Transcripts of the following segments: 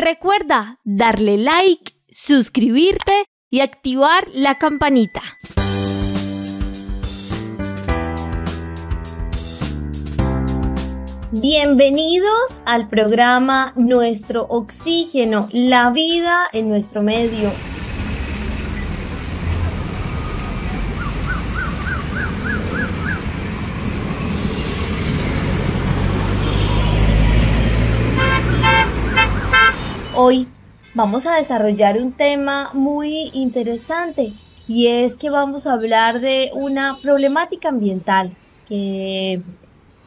Recuerda darle like, suscribirte y activar la campanita. Bienvenidos al programa Nuestro Oxígeno, la vida en nuestro medio hoy vamos a desarrollar un tema muy interesante y es que vamos a hablar de una problemática ambiental que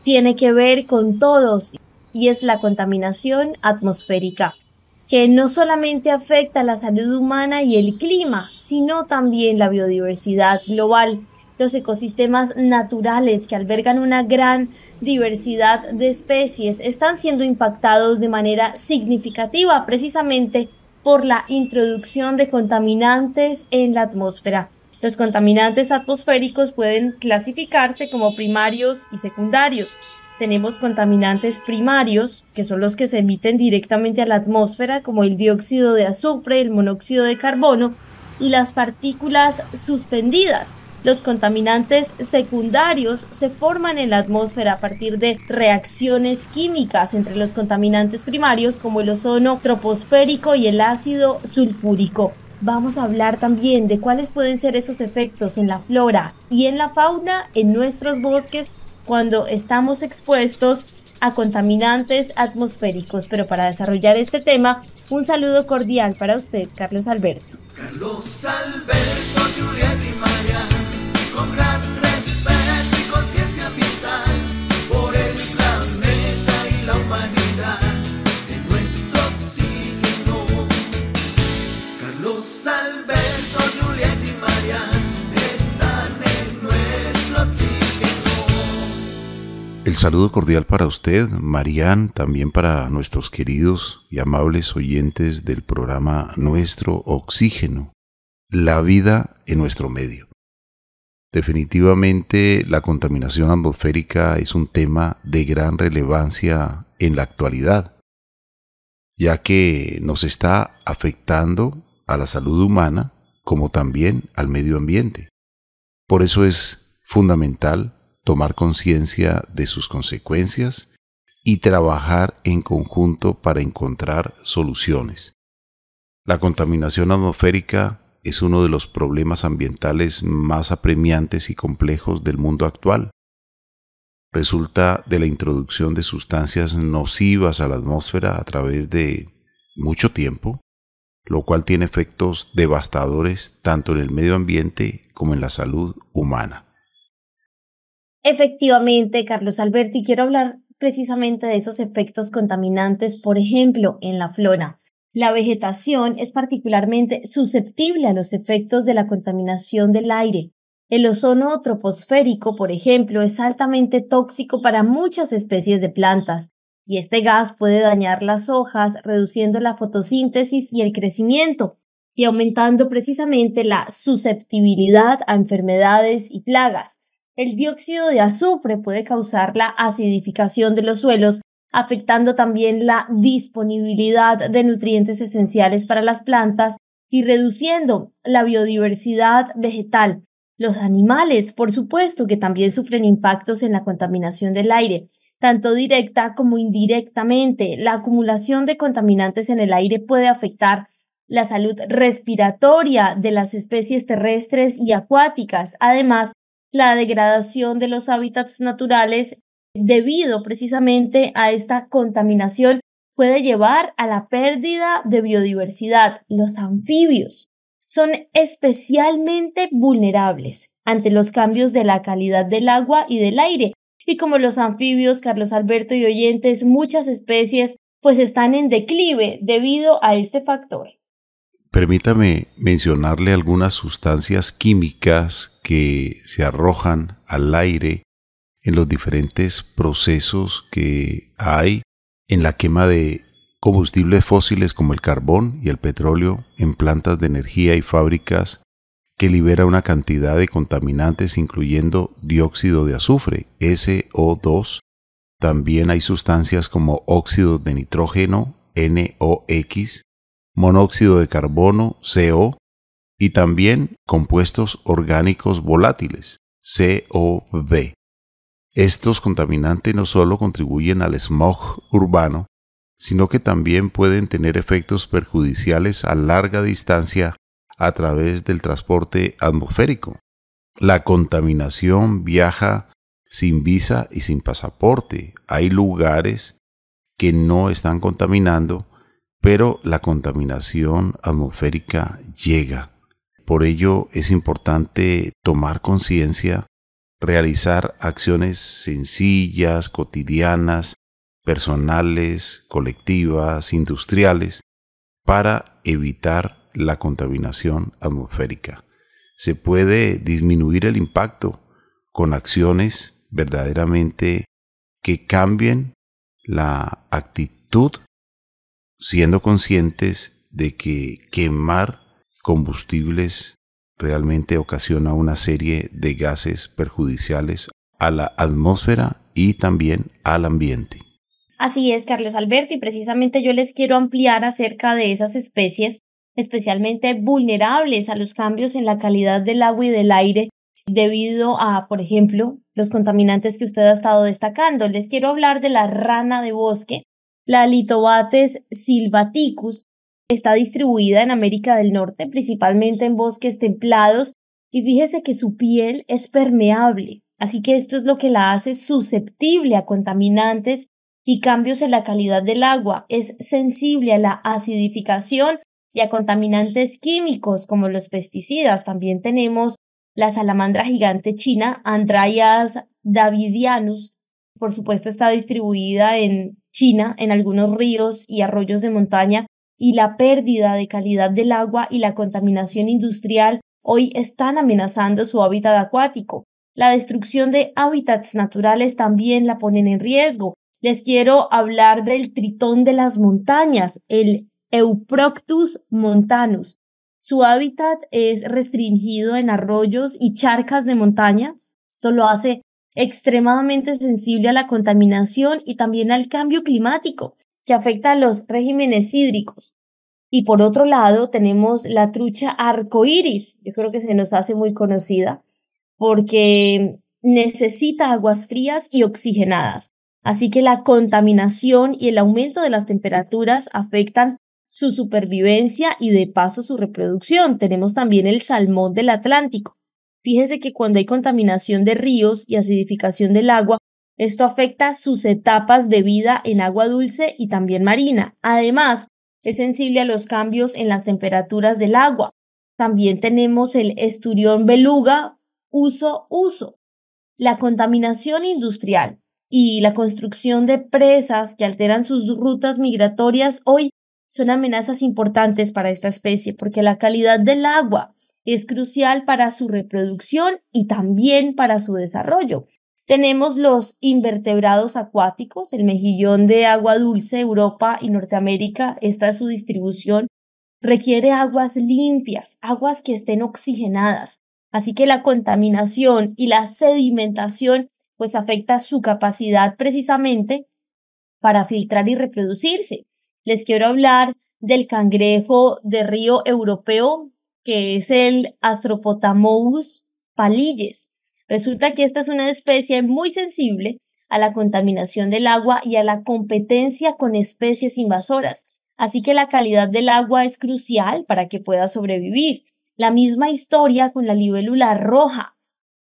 tiene que ver con todos y es la contaminación atmosférica, que no solamente afecta la salud humana y el clima, sino también la biodiversidad global los ecosistemas naturales que albergan una gran diversidad de especies están siendo impactados de manera significativa precisamente por la introducción de contaminantes en la atmósfera. Los contaminantes atmosféricos pueden clasificarse como primarios y secundarios. Tenemos contaminantes primarios, que son los que se emiten directamente a la atmósfera, como el dióxido de azufre, el monóxido de carbono y las partículas suspendidas, los contaminantes secundarios se forman en la atmósfera a partir de reacciones químicas entre los contaminantes primarios como el ozono troposférico y el ácido sulfúrico. Vamos a hablar también de cuáles pueden ser esos efectos en la flora y en la fauna en nuestros bosques cuando estamos expuestos a contaminantes atmosféricos. Pero para desarrollar este tema, un saludo cordial para usted, Carlos Alberto. Carlos Alberto Alberto, y María están en nuestro oxígeno. El saludo cordial para usted, Marían, también para nuestros queridos y amables oyentes del programa Nuestro Oxígeno, la vida en nuestro medio. Definitivamente la contaminación atmosférica es un tema de gran relevancia en la actualidad, ya que nos está afectando a la salud humana como también al medio ambiente. Por eso es fundamental tomar conciencia de sus consecuencias y trabajar en conjunto para encontrar soluciones. La contaminación atmosférica es uno de los problemas ambientales más apremiantes y complejos del mundo actual. Resulta de la introducción de sustancias nocivas a la atmósfera a través de mucho tiempo lo cual tiene efectos devastadores tanto en el medio ambiente como en la salud humana. Efectivamente, Carlos Alberto, y quiero hablar precisamente de esos efectos contaminantes, por ejemplo, en la flora. La vegetación es particularmente susceptible a los efectos de la contaminación del aire. El ozono troposférico, por ejemplo, es altamente tóxico para muchas especies de plantas, y este gas puede dañar las hojas, reduciendo la fotosíntesis y el crecimiento, y aumentando precisamente la susceptibilidad a enfermedades y plagas. El dióxido de azufre puede causar la acidificación de los suelos, afectando también la disponibilidad de nutrientes esenciales para las plantas y reduciendo la biodiversidad vegetal. Los animales, por supuesto, que también sufren impactos en la contaminación del aire, tanto directa como indirectamente. La acumulación de contaminantes en el aire puede afectar la salud respiratoria de las especies terrestres y acuáticas. Además, la degradación de los hábitats naturales debido precisamente a esta contaminación puede llevar a la pérdida de biodiversidad. Los anfibios son especialmente vulnerables ante los cambios de la calidad del agua y del aire, como los anfibios, Carlos Alberto y oyentes, muchas especies pues están en declive debido a este factor. Permítame mencionarle algunas sustancias químicas que se arrojan al aire en los diferentes procesos que hay en la quema de combustibles fósiles como el carbón y el petróleo en plantas de energía y fábricas que libera una cantidad de contaminantes incluyendo dióxido de azufre, SO2. También hay sustancias como óxido de nitrógeno, NOx, monóxido de carbono, CO, y también compuestos orgánicos volátiles, COV. Estos contaminantes no solo contribuyen al smog urbano, sino que también pueden tener efectos perjudiciales a larga distancia a través del transporte atmosférico. La contaminación viaja sin visa y sin pasaporte. Hay lugares que no están contaminando, pero la contaminación atmosférica llega. Por ello es importante tomar conciencia, realizar acciones sencillas, cotidianas, personales, colectivas, industriales, para evitar la contaminación atmosférica. Se puede disminuir el impacto con acciones verdaderamente que cambien la actitud, siendo conscientes de que quemar combustibles realmente ocasiona una serie de gases perjudiciales a la atmósfera y también al ambiente. Así es, Carlos Alberto, y precisamente yo les quiero ampliar acerca de esas especies especialmente vulnerables a los cambios en la calidad del agua y del aire debido a, por ejemplo, los contaminantes que usted ha estado destacando. Les quiero hablar de la rana de bosque, la Litobates silvaticus. Está distribuida en América del Norte, principalmente en bosques templados, y fíjese que su piel es permeable, así que esto es lo que la hace susceptible a contaminantes y cambios en la calidad del agua. Es sensible a la acidificación y a contaminantes químicos como los pesticidas. También tenemos la salamandra gigante china, Andrayas davidianus. Por supuesto está distribuida en China, en algunos ríos y arroyos de montaña, y la pérdida de calidad del agua y la contaminación industrial hoy están amenazando su hábitat acuático. La destrucción de hábitats naturales también la ponen en riesgo. Les quiero hablar del tritón de las montañas, el Euproctus montanus. Su hábitat es restringido en arroyos y charcas de montaña. Esto lo hace extremadamente sensible a la contaminación y también al cambio climático, que afecta a los regímenes hídricos. Y por otro lado, tenemos la trucha arcoíris. Yo creo que se nos hace muy conocida porque necesita aguas frías y oxigenadas. Así que la contaminación y el aumento de las temperaturas afectan su supervivencia y de paso su reproducción. Tenemos también el salmón del Atlántico. fíjese que cuando hay contaminación de ríos y acidificación del agua, esto afecta sus etapas de vida en agua dulce y también marina. Además, es sensible a los cambios en las temperaturas del agua. También tenemos el esturión beluga, uso, uso. La contaminación industrial y la construcción de presas que alteran sus rutas migratorias hoy son amenazas importantes para esta especie porque la calidad del agua es crucial para su reproducción y también para su desarrollo. Tenemos los invertebrados acuáticos, el mejillón de agua dulce, Europa y Norteamérica, esta es su distribución, requiere aguas limpias, aguas que estén oxigenadas. Así que la contaminación y la sedimentación pues afecta su capacidad precisamente para filtrar y reproducirse. Les quiero hablar del cangrejo de río europeo, que es el Astropotamous palilles. Resulta que esta es una especie muy sensible a la contaminación del agua y a la competencia con especies invasoras. Así que la calidad del agua es crucial para que pueda sobrevivir. La misma historia con la libélula roja.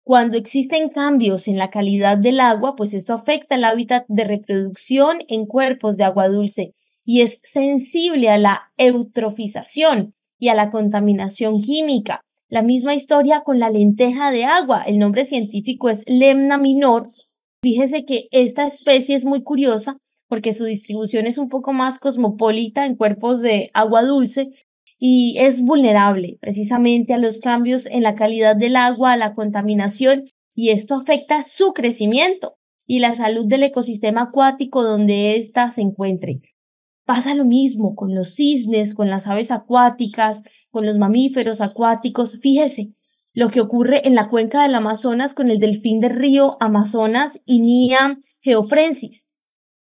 Cuando existen cambios en la calidad del agua, pues esto afecta el hábitat de reproducción en cuerpos de agua dulce y es sensible a la eutrofización y a la contaminación química. La misma historia con la lenteja de agua. El nombre científico es Lemna minor. Fíjese que esta especie es muy curiosa porque su distribución es un poco más cosmopolita en cuerpos de agua dulce y es vulnerable precisamente a los cambios en la calidad del agua, a la contaminación y esto afecta su crecimiento y la salud del ecosistema acuático donde ésta se encuentre. Pasa lo mismo con los cisnes, con las aves acuáticas, con los mamíferos acuáticos. Fíjese lo que ocurre en la cuenca del Amazonas con el delfín del río Amazonas y Nia geofrensis.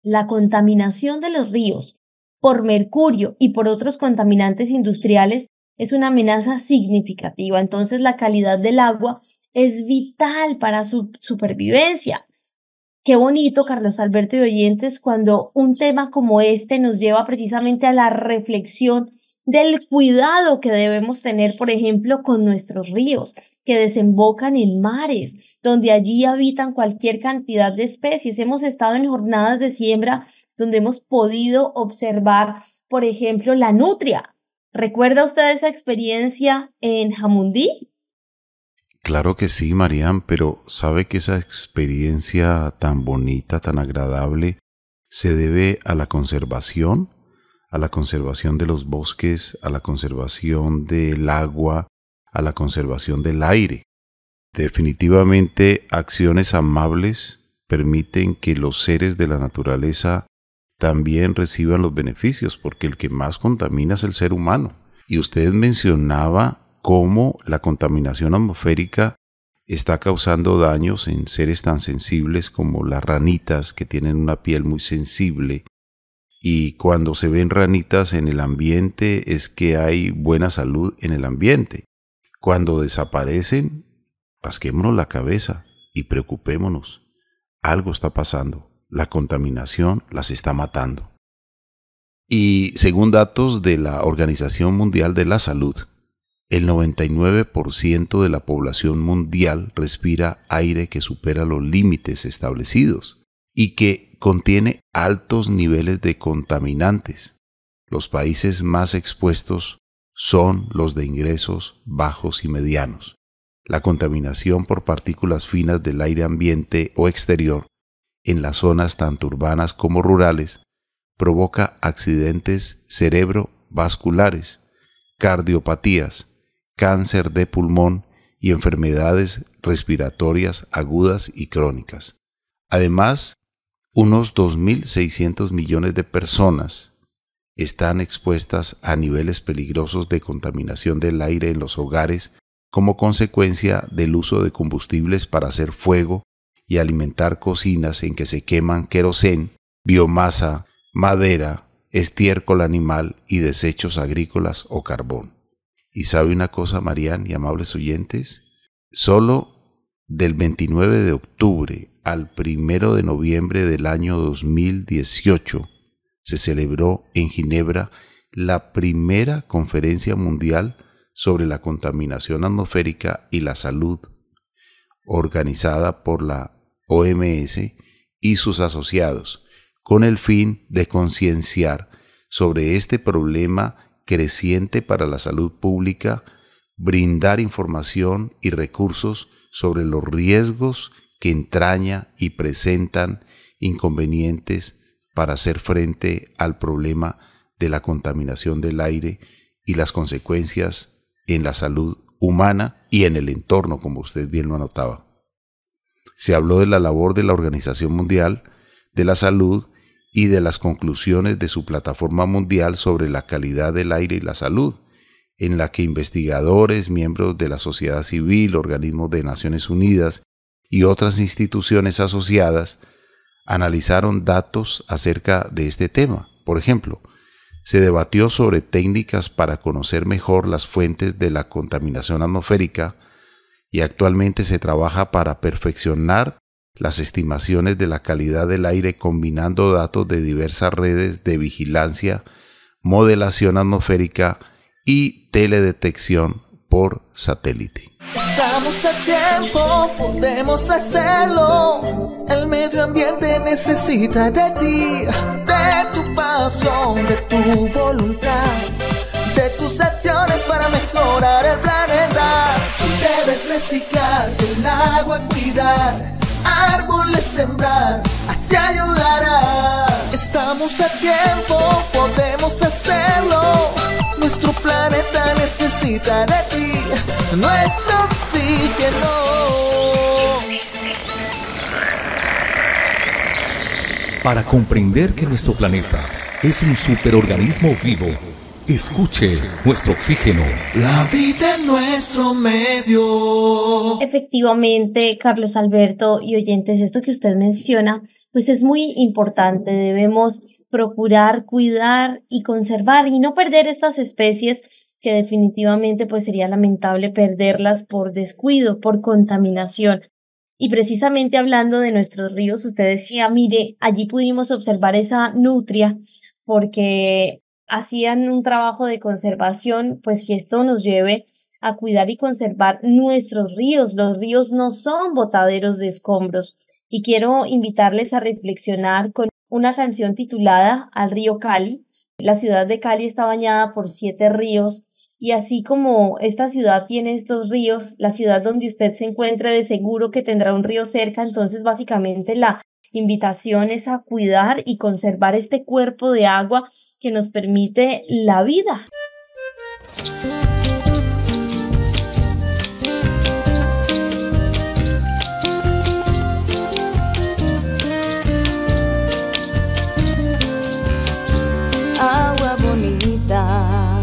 La contaminación de los ríos por mercurio y por otros contaminantes industriales es una amenaza significativa. Entonces la calidad del agua es vital para su supervivencia. Qué bonito, Carlos Alberto y oyentes, cuando un tema como este nos lleva precisamente a la reflexión del cuidado que debemos tener, por ejemplo, con nuestros ríos que desembocan en mares, donde allí habitan cualquier cantidad de especies. Hemos estado en jornadas de siembra donde hemos podido observar, por ejemplo, la nutria. ¿Recuerda usted esa experiencia en Jamundí? Claro que sí, Marían, pero sabe que esa experiencia tan bonita, tan agradable, se debe a la conservación, a la conservación de los bosques, a la conservación del agua, a la conservación del aire. Definitivamente, acciones amables permiten que los seres de la naturaleza también reciban los beneficios, porque el que más contamina es el ser humano. Y usted mencionaba cómo la contaminación atmosférica está causando daños en seres tan sensibles como las ranitas que tienen una piel muy sensible. Y cuando se ven ranitas en el ambiente es que hay buena salud en el ambiente. Cuando desaparecen, rasquémonos la cabeza y preocupémonos. Algo está pasando. La contaminación las está matando. Y según datos de la Organización Mundial de la Salud, el 99% de la población mundial respira aire que supera los límites establecidos y que contiene altos niveles de contaminantes. Los países más expuestos son los de ingresos bajos y medianos. La contaminación por partículas finas del aire ambiente o exterior en las zonas tanto urbanas como rurales provoca accidentes cerebrovasculares, cardiopatías, cáncer de pulmón y enfermedades respiratorias agudas y crónicas. Además, unos 2.600 millones de personas están expuestas a niveles peligrosos de contaminación del aire en los hogares como consecuencia del uso de combustibles para hacer fuego y alimentar cocinas en que se queman querosén, biomasa, madera, estiércol animal y desechos agrícolas o carbón. Y sabe una cosa, Marían y amables oyentes, solo del 29 de octubre al 1 de noviembre del año 2018 se celebró en Ginebra la primera conferencia mundial sobre la contaminación atmosférica y la salud, organizada por la OMS y sus asociados, con el fin de concienciar sobre este problema creciente para la salud pública brindar información y recursos sobre los riesgos que entraña y presentan inconvenientes para hacer frente al problema de la contaminación del aire y las consecuencias en la salud humana y en el entorno, como usted bien lo anotaba. Se habló de la labor de la Organización Mundial de la Salud y de las conclusiones de su plataforma mundial sobre la calidad del aire y la salud, en la que investigadores, miembros de la sociedad civil, organismos de Naciones Unidas y otras instituciones asociadas analizaron datos acerca de este tema. Por ejemplo, se debatió sobre técnicas para conocer mejor las fuentes de la contaminación atmosférica y actualmente se trabaja para perfeccionar las estimaciones de la calidad del aire combinando datos de diversas redes de vigilancia, modelación atmosférica y teledetección por satélite. Estamos a tiempo, podemos hacerlo. El medio ambiente necesita de ti, de tu pasión, de tu voluntad, de tus acciones para mejorar el planeta. debes reciclar, el agua cuidar árboles sembrar, así ayudará. Estamos a tiempo, podemos hacerlo. Nuestro planeta necesita de ti, nuestro oxígeno. Para comprender que nuestro planeta es un superorganismo vivo Escuche nuestro oxígeno. La vida en nuestro medio. Efectivamente, Carlos Alberto y oyentes, esto que usted menciona, pues es muy importante. Debemos procurar, cuidar y conservar y no perder estas especies que definitivamente pues sería lamentable perderlas por descuido, por contaminación. Y precisamente hablando de nuestros ríos, usted decía, mire, allí pudimos observar esa nutria porque hacían un trabajo de conservación, pues que esto nos lleve a cuidar y conservar nuestros ríos. Los ríos no son botaderos de escombros. Y quiero invitarles a reflexionar con una canción titulada Al río Cali. La ciudad de Cali está bañada por siete ríos y así como esta ciudad tiene estos ríos, la ciudad donde usted se encuentre de seguro que tendrá un río cerca, entonces básicamente la invitaciones a cuidar y conservar este cuerpo de agua que nos permite la vida. Agua bonita,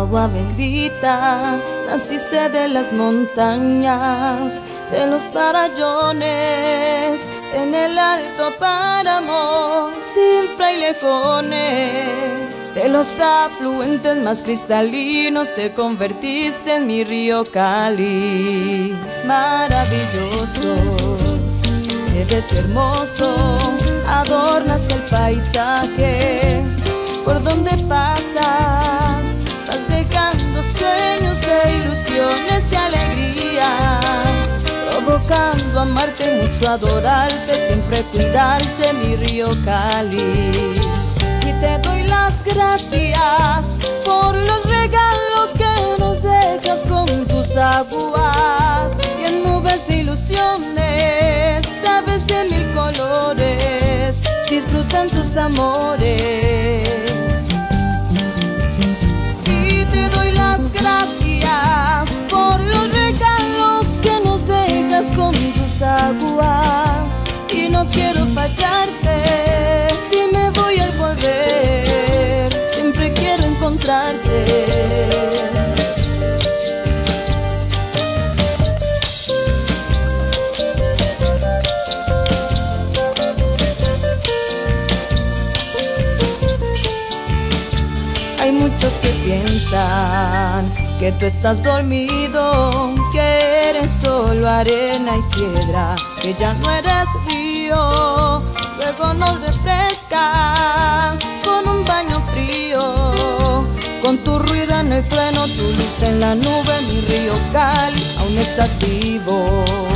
agua bendita naciste de las montañas, de los parayones, en el alto páramo, sin frailejones. De los afluentes más cristalinos te convertiste en mi río Cali. Maravilloso, eres hermoso, adornas el paisaje. Por donde pasas, vas dejando e ilusiones y alegrías, provocando amarte mucho, adorarte, siempre cuidarte, mi río Cali. Y te doy las gracias por los regalos que nos dejas con tus aguas y en nubes de ilusiones, sabes de mil colores, disfrutan tus amores. por los regalos que nos dejas con tus aguas. Y no quiero fallarte si me voy al volver. Siempre quiero encontrarte. Hay muchos que piensan que tú estás dormido, que eres solo arena y piedra, que ya no eres río, luego nos refrescas con un baño frío, con tu ruido en el pleno, tu luz en la nube, mi río cal, aún estás vivo.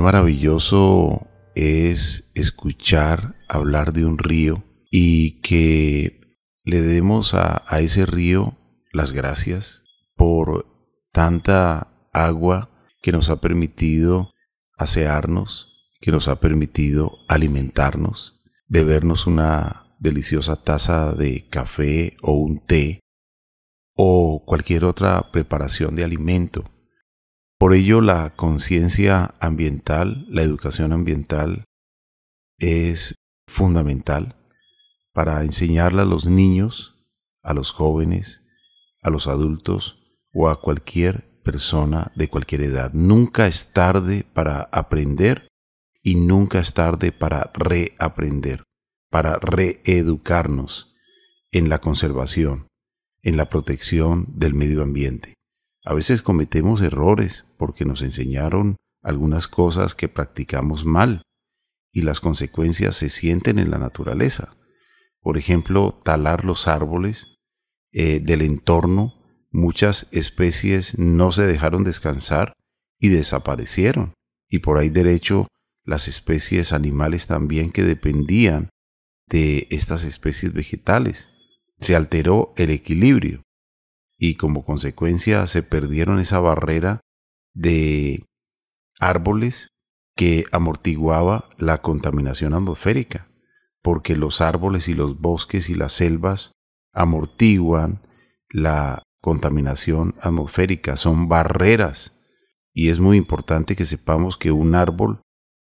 maravilloso es escuchar hablar de un río y que le demos a, a ese río las gracias por tanta agua que nos ha permitido asearnos, que nos ha permitido alimentarnos, bebernos una deliciosa taza de café o un té o cualquier otra preparación de alimento por ello la conciencia ambiental, la educación ambiental es fundamental para enseñarla a los niños, a los jóvenes, a los adultos o a cualquier persona de cualquier edad. Nunca es tarde para aprender y nunca es tarde para reaprender, para reeducarnos en la conservación, en la protección del medio ambiente. A veces cometemos errores porque nos enseñaron algunas cosas que practicamos mal y las consecuencias se sienten en la naturaleza. Por ejemplo, talar los árboles eh, del entorno, muchas especies no se dejaron descansar y desaparecieron. Y por ahí derecho las especies animales también que dependían de estas especies vegetales. Se alteró el equilibrio y como consecuencia se perdieron esa barrera de árboles que amortiguaba la contaminación atmosférica, porque los árboles y los bosques y las selvas amortiguan la contaminación atmosférica, son barreras. Y es muy importante que sepamos que un árbol,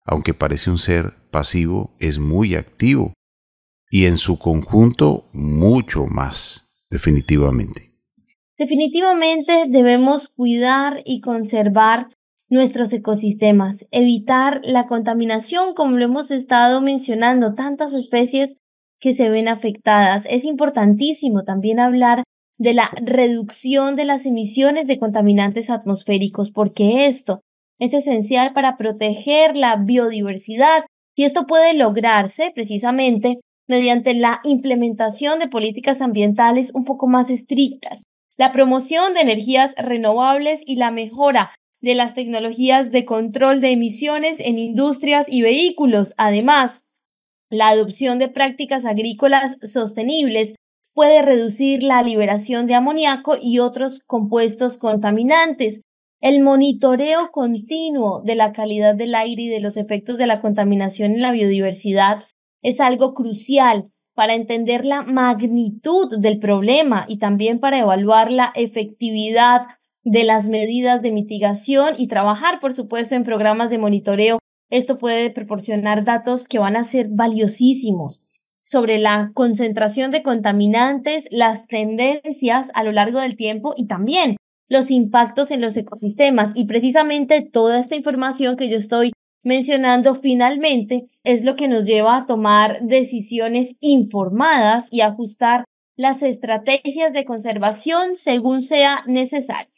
aunque parece un ser pasivo, es muy activo. Y en su conjunto, mucho más, definitivamente. Definitivamente debemos cuidar y conservar nuestros ecosistemas, evitar la contaminación, como lo hemos estado mencionando, tantas especies que se ven afectadas. Es importantísimo también hablar de la reducción de las emisiones de contaminantes atmosféricos, porque esto es esencial para proteger la biodiversidad y esto puede lograrse precisamente mediante la implementación de políticas ambientales un poco más estrictas la promoción de energías renovables y la mejora de las tecnologías de control de emisiones en industrias y vehículos. Además, la adopción de prácticas agrícolas sostenibles puede reducir la liberación de amoníaco y otros compuestos contaminantes. El monitoreo continuo de la calidad del aire y de los efectos de la contaminación en la biodiversidad es algo crucial para entender la magnitud del problema y también para evaluar la efectividad de las medidas de mitigación y trabajar, por supuesto, en programas de monitoreo. Esto puede proporcionar datos que van a ser valiosísimos sobre la concentración de contaminantes, las tendencias a lo largo del tiempo y también los impactos en los ecosistemas. Y precisamente toda esta información que yo estoy mencionando finalmente es lo que nos lleva a tomar decisiones informadas y ajustar las estrategias de conservación según sea necesario.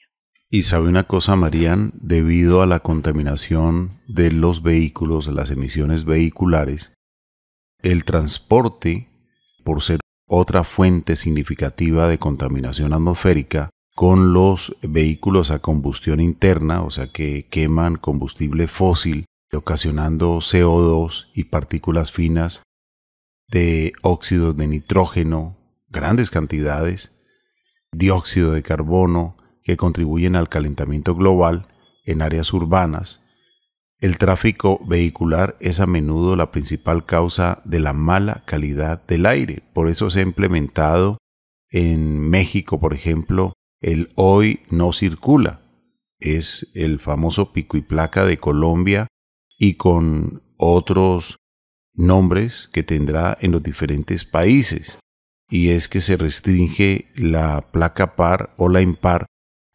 Y sabe una cosa, Marían, debido a la contaminación de los vehículos, las emisiones vehiculares, el transporte, por ser otra fuente significativa de contaminación atmosférica, con los vehículos a combustión interna, o sea que queman combustible fósil ocasionando CO2 y partículas finas de óxidos de nitrógeno, grandes cantidades, dióxido de carbono que contribuyen al calentamiento global en áreas urbanas. El tráfico vehicular es a menudo la principal causa de la mala calidad del aire. Por eso se ha implementado en México, por ejemplo, el hoy no circula. Es el famoso pico y placa de Colombia y con otros nombres que tendrá en los diferentes países. Y es que se restringe la placa par o la impar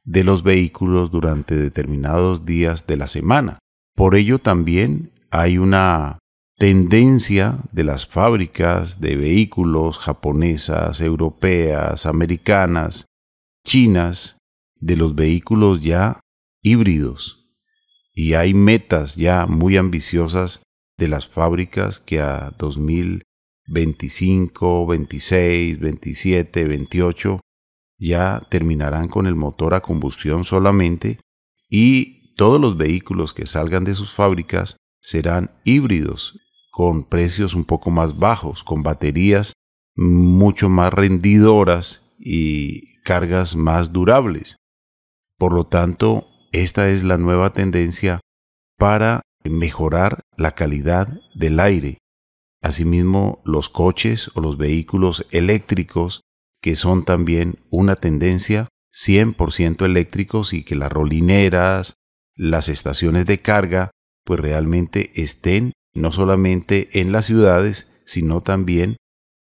de los vehículos durante determinados días de la semana. Por ello también hay una tendencia de las fábricas de vehículos japonesas, europeas, americanas, chinas, de los vehículos ya híbridos, y hay metas ya muy ambiciosas de las fábricas que a 2025, 26, 27, 28 ya terminarán con el motor a combustión solamente y todos los vehículos que salgan de sus fábricas serán híbridos con precios un poco más bajos, con baterías mucho más rendidoras y cargas más durables. Por lo tanto, esta es la nueva tendencia para mejorar la calidad del aire. Asimismo, los coches o los vehículos eléctricos, que son también una tendencia 100% eléctricos y que las rolineras, las estaciones de carga, pues realmente estén no solamente en las ciudades, sino también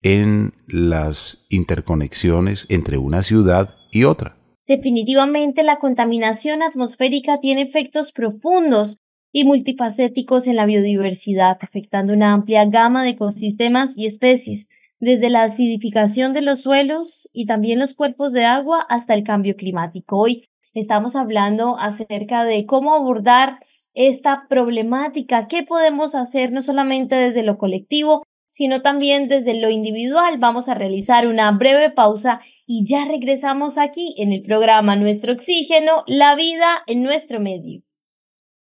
en las interconexiones entre una ciudad y otra. Definitivamente la contaminación atmosférica tiene efectos profundos y multifacéticos en la biodiversidad, afectando una amplia gama de ecosistemas y especies, desde la acidificación de los suelos y también los cuerpos de agua hasta el cambio climático. Hoy estamos hablando acerca de cómo abordar esta problemática, qué podemos hacer no solamente desde lo colectivo, sino también desde lo individual. Vamos a realizar una breve pausa y ya regresamos aquí en el programa Nuestro Oxígeno, la vida en nuestro medio.